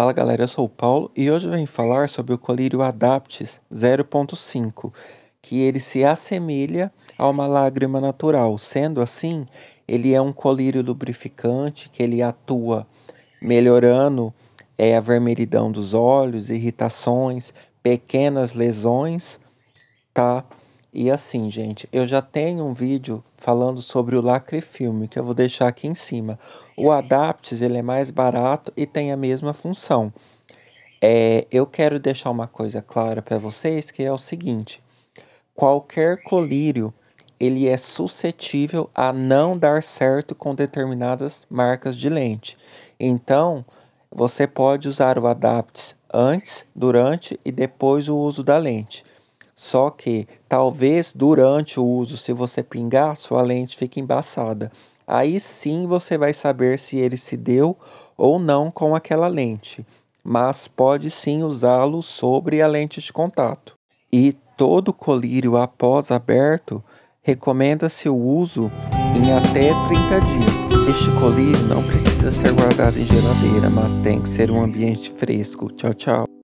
Fala galera, eu sou o Paulo e hoje vem falar sobre o colírio Adaptis 0.5, que ele se assemelha a uma lágrima natural. Sendo assim, ele é um colírio lubrificante que ele atua melhorando é, a vermelhidão dos olhos, irritações, pequenas lesões, tá? E assim, gente, eu já tenho um vídeo falando sobre o Lacrefilme, que eu vou deixar aqui em cima. O uhum. adapts ele é mais barato e tem a mesma função. É, eu quero deixar uma coisa clara para vocês, que é o seguinte. Qualquer colírio, ele é suscetível a não dar certo com determinadas marcas de lente. Então, você pode usar o adapts antes, durante e depois o uso da lente. Só que talvez durante o uso, se você pingar, sua lente fica embaçada. Aí sim você vai saber se ele se deu ou não com aquela lente, mas pode sim usá-lo sobre a lente de contato. E todo colírio após aberto recomenda-se o uso em até 30 dias. Este colírio não precisa ser guardado em geladeira, mas tem que ser um ambiente fresco. Tchau, tchau.